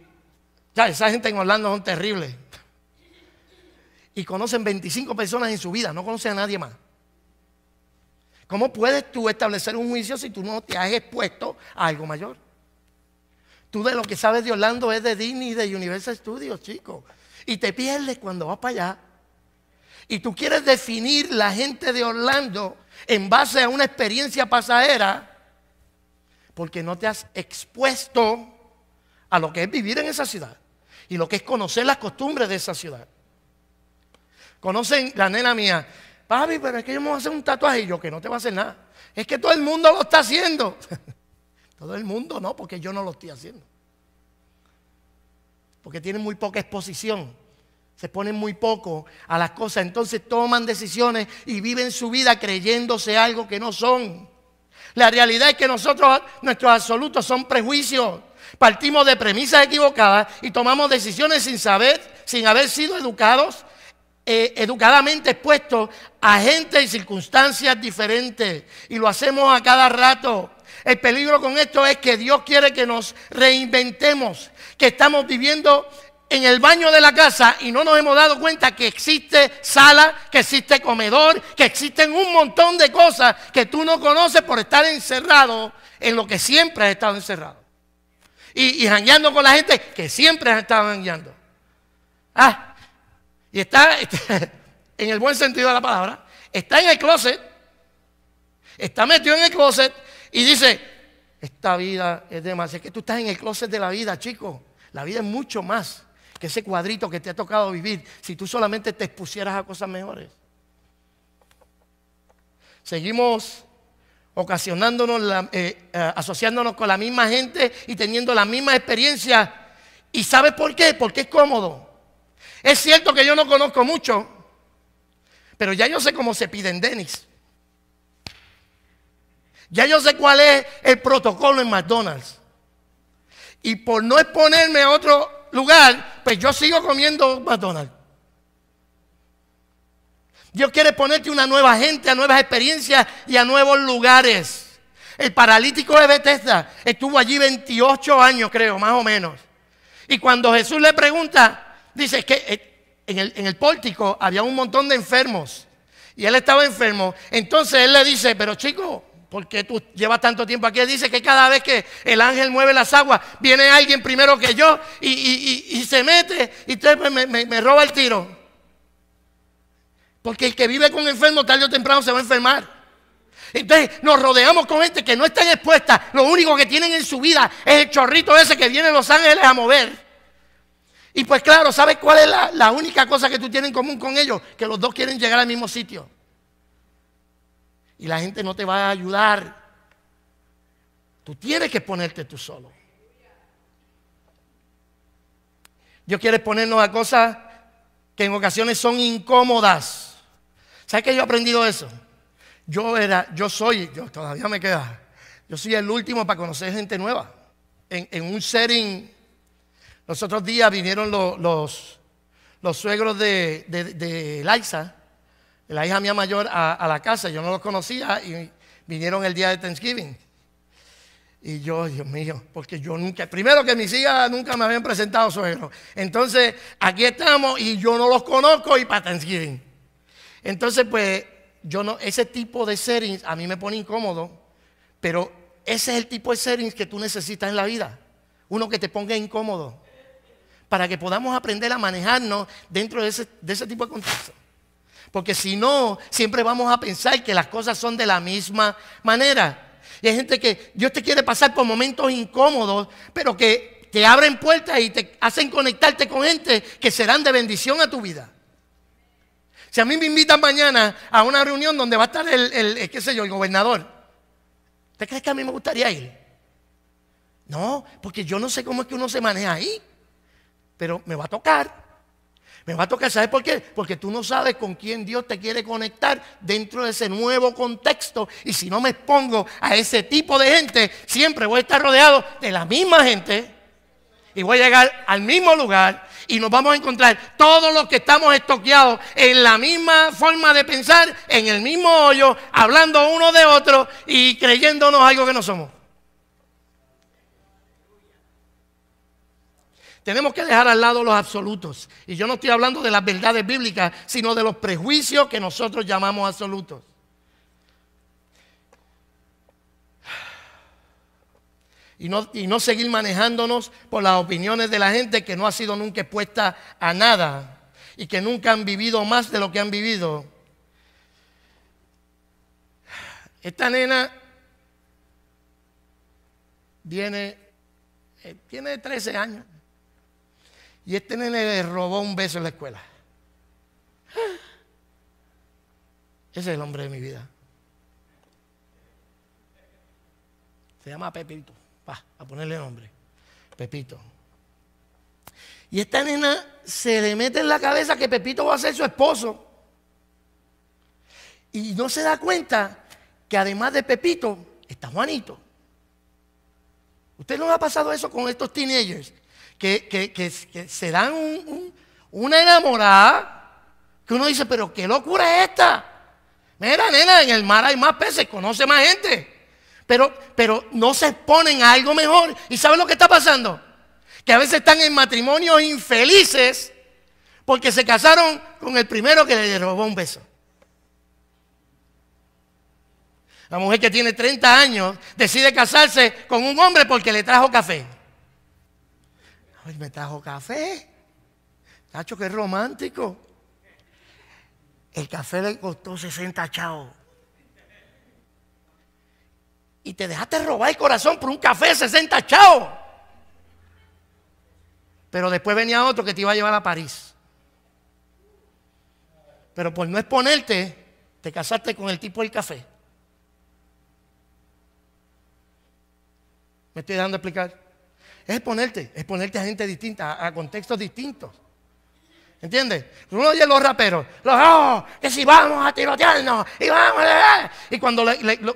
ya, esa gente en Orlando son terribles. Y conocen 25 personas en su vida, no conocen a nadie más. ¿Cómo puedes tú establecer un juicio si tú no te has expuesto a algo mayor? Tú de lo que sabes de Orlando es de Disney y de Universal Studios, chico. Y te pierdes cuando vas para allá y tú quieres definir la gente de Orlando en base a una experiencia pasajera, porque no te has expuesto a lo que es vivir en esa ciudad y lo que es conocer las costumbres de esa ciudad. Conocen la nena mía, papi, pero es que yo me voy a hacer un tatuaje y yo que no te voy a hacer nada. Es que todo el mundo lo está haciendo. [laughs] todo el mundo no, porque yo no lo estoy haciendo. Porque tiene muy poca exposición se ponen muy poco a las cosas, entonces toman decisiones y viven su vida creyéndose algo que no son. La realidad es que nosotros, nuestros absolutos son prejuicios. Partimos de premisas equivocadas y tomamos decisiones sin saber, sin haber sido educados, eh, educadamente expuestos a gente y circunstancias diferentes. Y lo hacemos a cada rato. El peligro con esto es que Dios quiere que nos reinventemos, que estamos viviendo en el baño de la casa y no nos hemos dado cuenta que existe sala, que existe comedor, que existen un montón de cosas que tú no conoces por estar encerrado en lo que siempre has estado encerrado. Y, con la gente que siempre has estado jangueando. Ah, y está, [laughs] en el buen sentido de la palabra, está en el closet, está metido en el closet y dice, esta vida es demasiado, es que tú estás en el closet de la vida, chicos. La vida es mucho más que ese cuadrito que te ha tocado vivir, si tú solamente te expusieras a cosas mejores. Seguimos ocasionándonos, eh, eh, asociándonos con la misma gente y teniendo la misma experiencia. ¿Y sabes por qué? Porque es cómodo. Es cierto que yo no conozco mucho, pero ya yo sé cómo se piden Denis. Ya yo sé cuál es el protocolo en McDonald's. Y por no exponerme a otro lugar, yo sigo comiendo McDonald's. Dios quiere ponerte una nueva gente, a nuevas experiencias y a nuevos lugares. El paralítico de Bethesda estuvo allí 28 años, creo, más o menos. Y cuando Jesús le pregunta, dice que eh, en el, en el pórtico había un montón de enfermos. Y él estaba enfermo. Entonces él le dice, pero chico, ¿Por tú llevas tanto tiempo aquí? Dice que cada vez que el ángel mueve las aguas, viene alguien primero que yo y, se mete y entonces pues, me, roba el tiro. Porque el que vive con enfermo tarde o temprano se va a enfermar. Entonces nos rodeamos con gente que no está expuesta. Lo único que tienen en su vida es el chorrito ese que vienen los ángeles a mover. Y pues claro, ¿sabes cuál es la, la única cosa que tú tienes en común con ellos? Que los dos quieren llegar al mismo sitio y la gente no te va a ayudar. Tú tienes que ponerte tú solo. Dios quiere ponernos a cosas que en ocasiones son incómodas. ¿Sabes que yo he aprendido eso? Yo era, yo soy, yo todavía me queda. Yo soy el último para conocer gente nueva. En, un setting, los otros días vinieron los, los, suegros de, de, de la hija mía mayor a, la casa, yo no los conocía y vinieron el día de Thanksgiving. Y yo, Dios mío, porque yo nunca, primero que mis hijas nunca me habían presentado suegro. Entonces, aquí estamos y yo no los conozco y para Thanksgiving. Entonces, pues, yo no, ese tipo de settings a mí me pone incómodo, pero ese es el tipo de settings que tú necesitas en la vida. Uno que te ponga incómodo para que podamos aprender a manejarnos dentro de ese, de ese tipo de contexto. Porque si no, siempre vamos a pensar que las cosas son de la misma manera. Y hay gente que Dios te quiere pasar por momentos incómodos, pero que te abren puertas y te hacen conectarte con gente que serán de bendición a tu vida. Si a mí me invitan mañana a una reunión donde va a estar el, qué sé yo, el gobernador, ¿te crees que a mí me gustaría ir? No, porque yo no sé cómo es que uno se maneja ahí, pero me va a tocar. Me va a tocar, ¿sabes por qué? Porque tú no sabes con quién Dios te quiere conectar dentro de ese nuevo contexto. Y si no me expongo a ese tipo de gente, siempre voy a estar rodeado de la misma gente. Y voy a llegar al mismo lugar y nos vamos a encontrar todos los que estamos estoqueados en la misma forma de pensar, en el mismo hoyo, hablando uno de otro y creyéndonos algo que no somos. Tenemos que dejar al lado los absolutos. Y yo no estoy hablando de las verdades bíblicas, sino de los prejuicios que nosotros llamamos absolutos. Y no, seguir manejándonos por las opiniones de la gente que no ha sido nunca expuesta a nada y que nunca han vivido más de lo que han vivido. Esta nena viene, eh, tiene 13 años. Y este nene le robó un beso en la escuela. Ese es el hombre de mi vida. Se llama Pepito. Va, a ponerle nombre. Pepito. Y esta nena se le mete en la cabeza que Pepito va a ser su esposo. Y no se da cuenta que además de Pepito está Juanito. ¿Usted no ha pasado eso con estos teenagers? que, se dan una enamorada que uno dice, pero qué locura es esta. Mira, nena, en el mar hay más peces, conoce más gente. Pero, pero no se exponen a algo mejor. ¿Y saben lo que está pasando? Que a veces están en matrimonios infelices porque se casaron con el primero que le robó un beso. La mujer que tiene 30 años decide casarse con un hombre porque le trajo café me trajo café. Tacho, qué romántico. El café le costó 60 chao Y te dejaste robar el corazón por un café 60 chao Pero después venía otro que te iba a llevar a París. Pero por no exponerte, te casaste con el tipo del café. ¿Me estoy dando a explicar? Es exponerte, exponerte a gente distinta, a, contextos distintos. ¿Entiendes? Uno oye los raperos, los, oh, que si vamos a tirotearnos, y vamos a... Y cuando,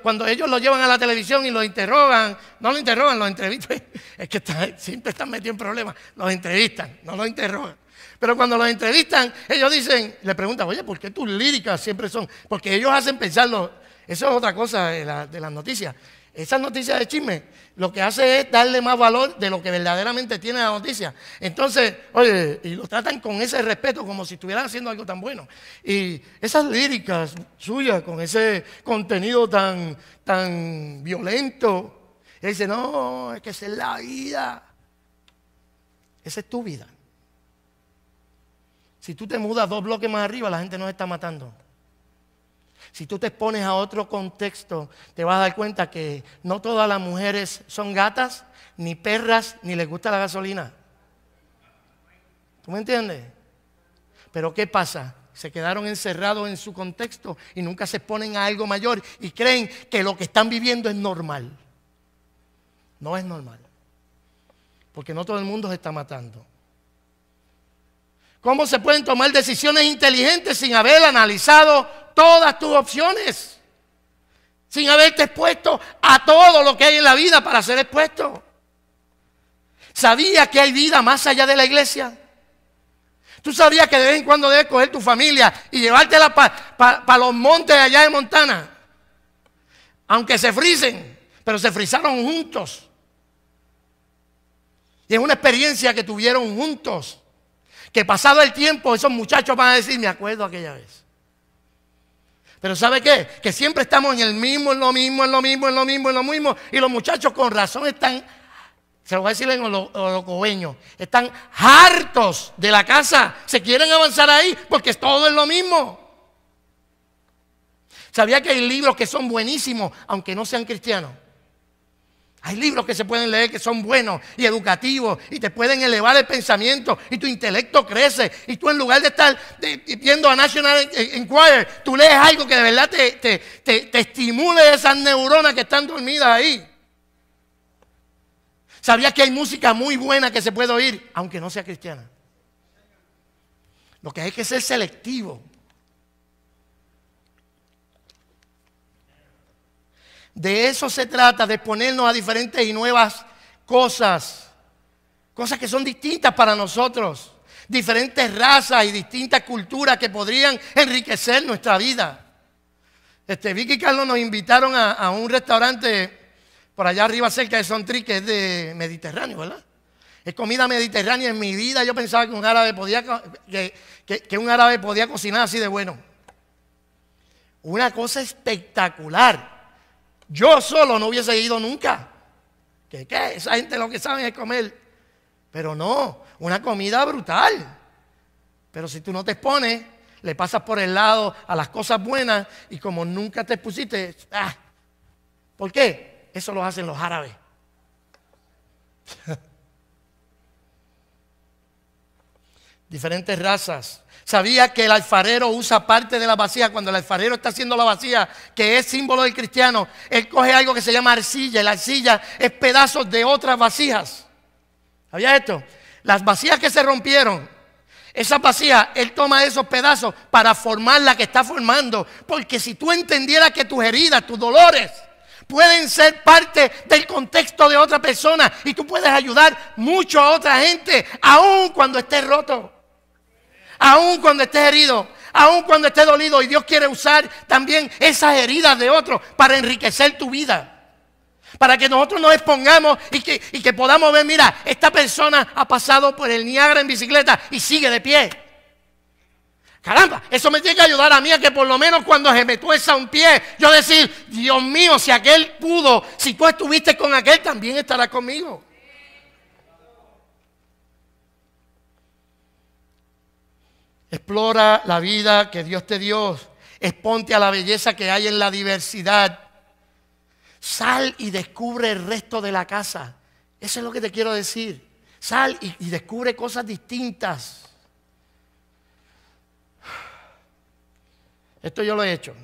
cuando ellos lo llevan a la televisión y lo interrogan, no lo interrogan, lo entrevistan, [laughs] es que siempre están metidos en problemas, los entrevistan, no los interrogan. Pero cuando los entrevistan, ellos dicen, le preguntan, oye, ¿por qué tus líricas siempre son? Porque ellos hacen pensarlo, eso es otra cosa de, de las noticias. Esas noticias de chisme lo que hace es darle más valor de lo que verdaderamente tiene la noticia. Entonces, oye, y lo tratan con ese respeto como si estuvieran haciendo algo tan bueno. Y esas líricas suyas con ese contenido tan, tan violento, él dice, no, es que esa es la vida. Esa es tu vida. Si tú te mudas dos bloques más arriba, la gente nos está matando. Si tú te expones a otro contexto, te vas a dar cuenta que no todas las mujeres son gatas, ni perras, ni les gusta la gasolina. ¿Tú me entiendes? Pero ¿qué pasa? Se quedaron encerrados en su contexto y nunca se exponen a algo mayor y creen que lo que están viviendo es normal. No es normal. Porque no todo el mundo se está matando. ¿Cómo se pueden tomar decisiones inteligentes sin haber analizado todas tus opciones? Sin haberte expuesto a todo lo que hay en la vida para ser expuesto. ¿Sabías que hay vida más allá de la iglesia? ¿Tú sabías que de vez en cuando debes coger tu familia y llevártela para los montes allá de Montana? Aunque se frisen, pero se frizaron juntos. Y es una experiencia que tuvieron juntos que pasado el tiempo esos muchachos van a decir, me acuerdo aquella vez. Pero ¿sabe qué? Que siempre estamos en el mismo, en lo mismo, en lo mismo, en lo mismo, en lo mismo. Y los muchachos con razón están, se lo voy a decir en holocobeño, están hartos de la casa. Se quieren avanzar ahí porque todo es lo mismo. ¿Sabía que hay libros que son buenísimos, aunque no sean cristianos? Hay libros que se pueden leer que son buenos y educativos y te pueden elevar el pensamiento y tu intelecto crece. Y tú en lugar de estar viendo a National Enquirer, tú lees algo que de verdad te, te, te, estimule esas neuronas que están dormidas ahí. ¿Sabías que hay música muy buena que se puede oír, aunque no sea cristiana? Lo que hay que ser selectivo. De eso se trata, de exponernos a diferentes y nuevas cosas. Cosas que son distintas para nosotros. Diferentes razas y distintas culturas que podrían enriquecer nuestra vida. Este, Vicky y Carlos nos invitaron a, un restaurante por allá arriba cerca de Sontri, que es de Mediterráneo, ¿verdad? Es comida mediterránea. En mi vida yo pensaba que un árabe podía, que un árabe podía cocinar así de bueno. Una cosa espectacular. Yo solo no hubiese ido nunca. ¿Qué, qué? Esa gente lo que sabe es comer. Pero no, una comida brutal. Pero si tú no te expones, le pasas por el lado a las cosas buenas y como nunca te expusiste, ¡ah! ¿por qué? Eso lo hacen los árabes. [laughs] Diferentes razas Sabía que el alfarero usa parte de la vacía. Cuando el alfarero está haciendo la vacía, que es símbolo del cristiano, él coge algo que se llama arcilla. Y la arcilla es pedazos de otras vacías. ¿Sabía esto? Las vacías que se rompieron, esa vacía, él toma esos pedazos para formar la que está formando. Porque si tú entendieras que tus heridas, tus dolores, pueden ser parte del contexto de otra persona y tú puedes ayudar mucho a otra gente, aun cuando esté roto. Aún cuando estés herido, aún cuando estés dolido. Y Dios quiere usar también esas heridas de otros para enriquecer tu vida. Para que nosotros nos expongamos y que, que podamos ver, mira, esta persona ha pasado por el Niagara en bicicleta y sigue de pie. Caramba, eso me tiene que ayudar a mí a que por lo menos cuando se me tuerza un pie, yo decir, Dios mío, si aquel pudo, si tú estuviste con aquel, también estará conmigo. Explora la vida que Dios te dio. Exponte a la belleza que hay en la diversidad. Sal y descubre el resto de la casa. Eso es lo que te quiero decir. Sal y, descubre cosas distintas. Esto yo lo he hecho.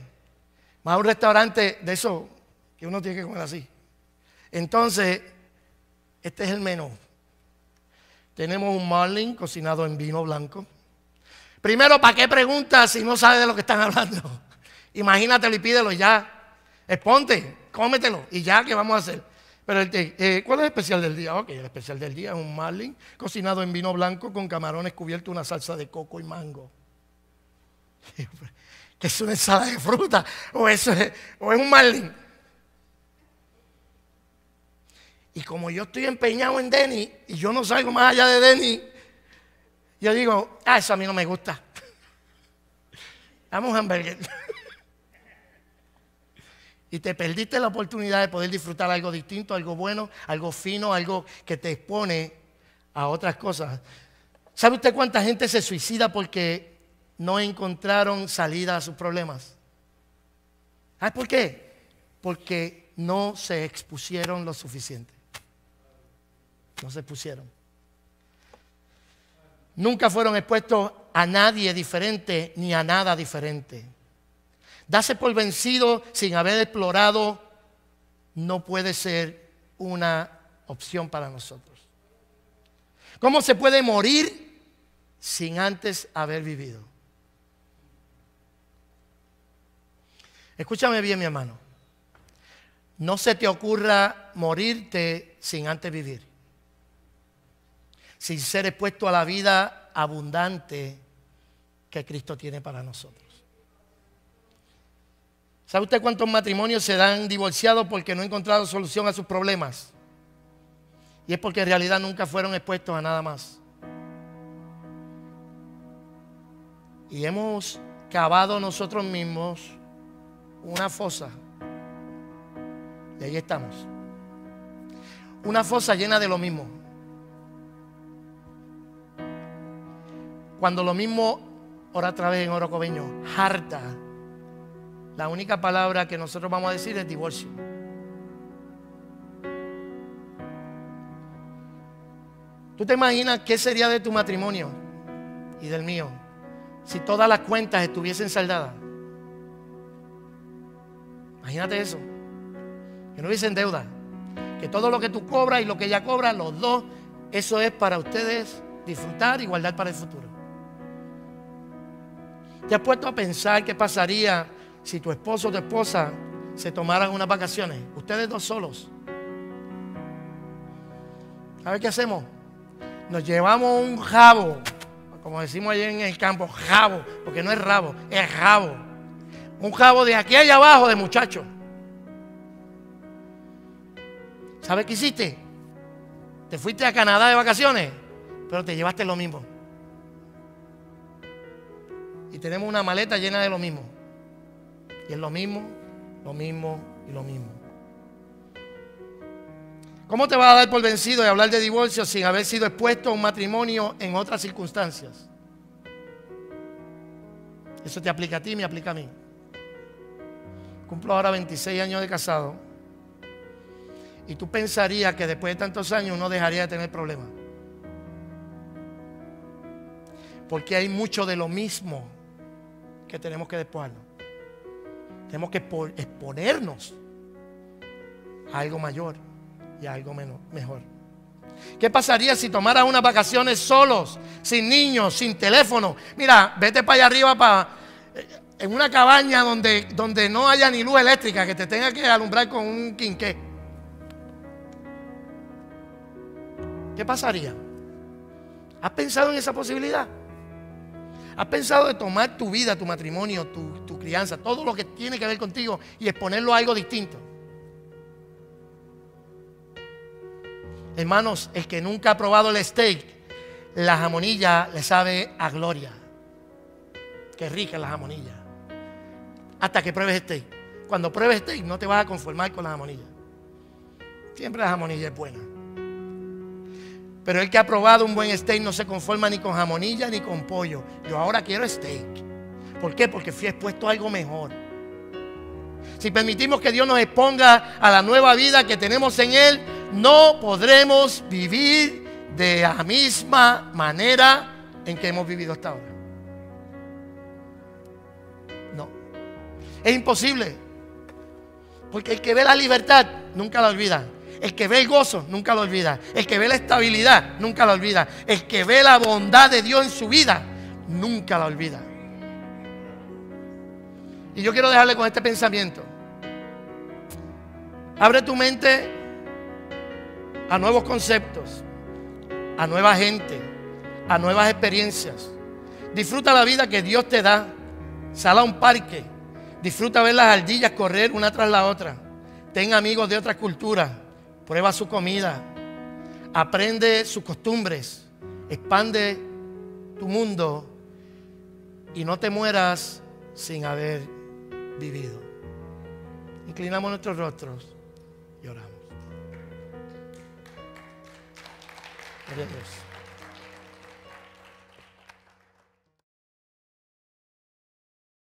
Más un restaurante de eso que uno tiene que comer así. Entonces, este es el menú. Tenemos un marlin cocinado en vino blanco. Primero, ¿para qué preguntas si no sabes de lo que están hablando? [laughs] Imagínatelo y pídelo ya. Exponte, cómetelo y ya, ¿qué vamos a hacer? Pero eh, ¿cuál es el especial del día? Ok, el especial del día es un marlin cocinado en vino blanco con camarones cubiertos una salsa de coco y mango. [laughs] que es una ensalada de fruta o, eso es, o es un marlin. Y como yo estoy empeñado en Denny y yo no salgo más allá de Denny, yo digo, ah, eso a mí no me gusta. Vamos a y te perdiste la oportunidad de poder disfrutar algo distinto, algo bueno, algo fino, algo que te expone a otras cosas. ¿Sabe usted cuánta gente se suicida porque no encontraron salida a sus problemas? ¿Sabes por qué? Porque no se expusieron lo suficiente. No se expusieron nunca fueron expuestos a nadie diferente ni a nada diferente. Darse por vencido sin haber explorado no puede ser una opción para nosotros. ¿Cómo se puede morir sin antes haber vivido? Escúchame bien, mi hermano. No se te ocurra morirte sin antes vivir sin ser expuesto a la vida abundante que Cristo tiene para nosotros. ¿Sabe usted cuántos matrimonios se dan divorciados porque no han encontrado solución a sus problemas? Y es porque en realidad nunca fueron expuestos a nada más. Y hemos cavado nosotros mismos una fosa. Y ahí estamos. Una fosa llena de lo mismo. Cuando lo mismo, ahora otra vez en Orocobeño, harta, la única palabra que nosotros vamos a decir es divorcio. ¿Tú te imaginas qué sería de tu matrimonio y del mío si todas las cuentas estuviesen saldadas? Imagínate eso. Que no hubiesen deuda. Que todo lo que tú cobras y lo que ella cobra, los dos, eso es para ustedes disfrutar y guardar para el futuro. ¿Te has puesto a pensar qué pasaría si tu esposo o tu esposa se tomaran unas vacaciones? Ustedes dos solos. A qué hacemos? Nos llevamos un jabo, como decimos allí en el campo, jabo, porque no es rabo, es rabo. Un jabo de aquí allá abajo de muchachos. ¿Sabes qué hiciste? Te fuiste a Canadá de vacaciones, pero te llevaste lo mismo y tenemos una maleta llena de lo mismo. Y es lo mismo, lo mismo y lo mismo. ¿Cómo te vas a dar por vencido de hablar de divorcio sin haber sido expuesto a un matrimonio en otras circunstancias? Eso te aplica a ti, me aplica a mí. Cumplo ahora 26 años de casado. Y tú pensarías que después de tantos años no dejaría de tener problemas. Porque hay mucho de lo mismo que tenemos que despojarnos. Tenemos que exponernos a algo mayor y a algo menos mejor. ¿Qué pasaría si tomaras unas vacaciones solos, sin niños, sin teléfono? Mira, vete para allá arriba, para, eh, en una cabaña donde, donde no haya ni luz eléctrica, que te tenga que alumbrar con un quinqué. ¿Qué pasaría? ¿Has pensado en esa posibilidad? ¿Has pensado de tomar tu vida, tu matrimonio, tu, crianza, todo lo que tiene que ver contigo y exponerlo a algo distinto? Hermanos, el que nunca ha probado el steak, la jamonilla le sabe a gloria. Qué rica la jamonilla. Hasta que pruebes steak. Cuando pruebes steak no te vas a conformar con la jamonilla. Siempre la jamonilla es buena. Pero el que ha probado un buen steak no se conforma ni con jamonilla ni con pollo. Yo ahora quiero steak. ¿Por qué? Porque fui expuesto a algo mejor. Si permitimos que Dios nos exponga a la nueva vida que tenemos en Él, no podremos vivir de la misma manera en que hemos vivido hasta ahora. No. Es imposible. Porque el que ve la libertad nunca la olvida. El que ve el gozo nunca lo olvida. El que ve la estabilidad nunca lo olvida. El que ve la bondad de Dios en su vida nunca la olvida. Y yo quiero dejarle con este pensamiento. Abre tu mente a nuevos conceptos, a nueva gente, a nuevas experiencias. Disfruta la vida que Dios te da. Sal a un parque. Disfruta ver las ardillas correr una tras la otra. Ten amigos de otras culturas prueba su comida, aprende sus costumbres, expande tu mundo y no te mueras sin haber vivido. Inclinamos nuestros rostros y oramos.